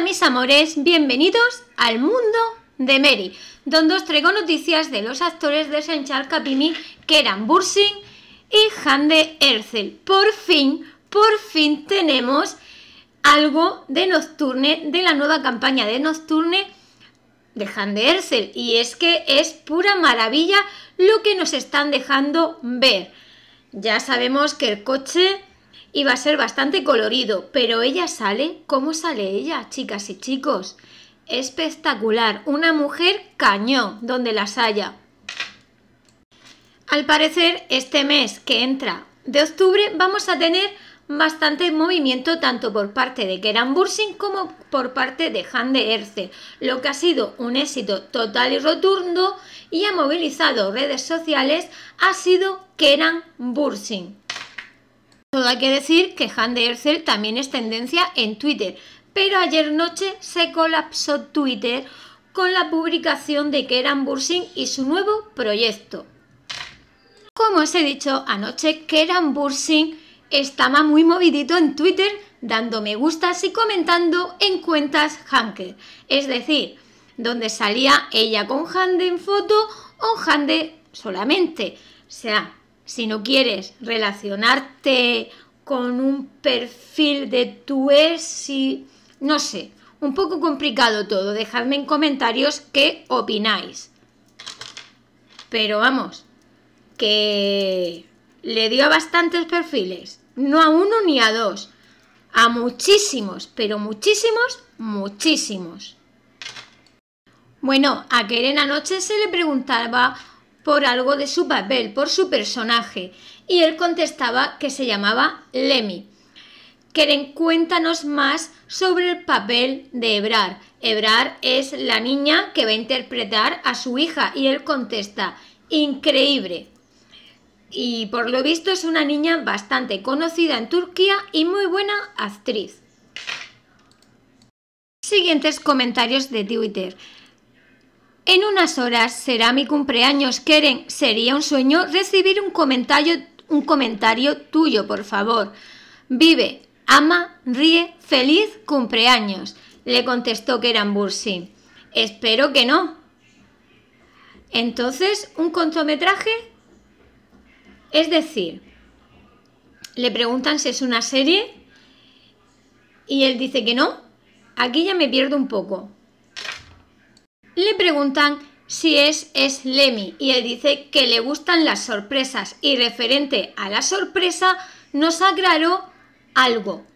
mis amores, bienvenidos al mundo de Mary, donde os traigo noticias de los actores de Senchal Kapimi que eran Bursing y Hande Ercel, Por fin, por fin tenemos algo de Nocturne, de la nueva campaña de Nocturne de Hande Ercel, Y es que es pura maravilla lo que nos están dejando ver. Ya sabemos que el coche y va a ser bastante colorido, pero ella sale, como sale ella, chicas y chicos? Espectacular, una mujer cañón, donde las haya. Al parecer, este mes que entra de octubre vamos a tener bastante movimiento tanto por parte de Keran Bursing como por parte de de Erce, lo que ha sido un éxito total y rotundo y ha movilizado redes sociales ha sido Keran Bursing. Todo hay que decir que Han de también es tendencia en Twitter, pero ayer noche se colapsó Twitter con la publicación de Keran Bursing y su nuevo proyecto. Como os he dicho anoche, Keran Bursing estaba muy movidito en Twitter dando me gustas y comentando en cuentas Hanker, es decir, donde salía ella con Hande en foto o Hande solamente. O sea, si no quieres relacionarte con un perfil de tu ex no sé, un poco complicado todo. Dejadme en comentarios qué opináis. Pero vamos, que le dio a bastantes perfiles, no a uno ni a dos, a muchísimos, pero muchísimos, muchísimos. Bueno, a Keren anoche se le preguntaba por algo de su papel, por su personaje, y él contestaba que se llamaba Lemmy. Keren, cuéntanos más sobre el papel de Ebrar. Ebrar es la niña que va a interpretar a su hija y él contesta, increíble. Y por lo visto es una niña bastante conocida en Turquía y muy buena actriz. Siguientes comentarios de Twitter. En unas horas será mi cumpleaños, Keren. Sería un sueño recibir un comentario, un comentario tuyo, por favor. Vive, ama, ríe, feliz cumpleaños, le contestó Keren Bursi. Espero que no. Entonces, ¿un cortometraje? Es decir, le preguntan si es una serie y él dice que no. Aquí ya me pierdo un poco. Le preguntan si es Lemmy y él dice que le gustan las sorpresas y referente a la sorpresa nos aclaró algo.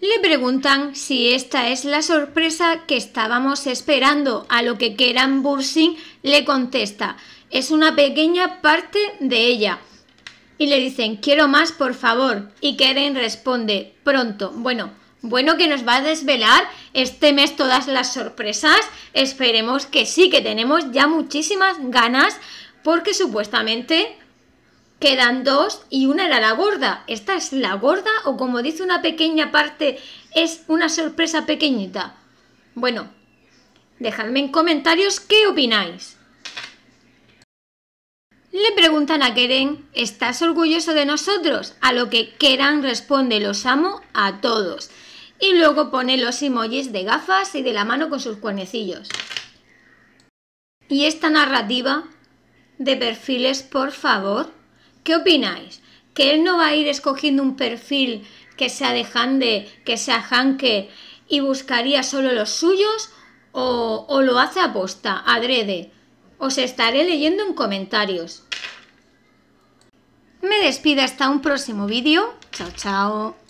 Le preguntan si esta es la sorpresa que estábamos esperando, a lo que Keran Bursing le contesta, es una pequeña parte de ella. Y le dicen, quiero más, por favor. Y Keren responde, pronto. Bueno, bueno que nos va a desvelar este mes todas las sorpresas. Esperemos que sí, que tenemos ya muchísimas ganas porque supuestamente quedan dos y una era la gorda. ¿Esta es la gorda o como dice una pequeña parte es una sorpresa pequeñita? Bueno, dejadme en comentarios qué opináis. Le preguntan a Keren, ¿estás orgulloso de nosotros? A lo que Keren responde, los amo a todos. Y luego pone los emojis de gafas y de la mano con sus cuernecillos. Y esta narrativa de perfiles, por favor, ¿qué opináis? ¿Que él no va a ir escogiendo un perfil que sea de Hande, que sea Hanke y buscaría solo los suyos? ¿O, o lo hace aposta, adrede? Os estaré leyendo en comentarios. Me despido hasta un próximo vídeo. Chao, chao.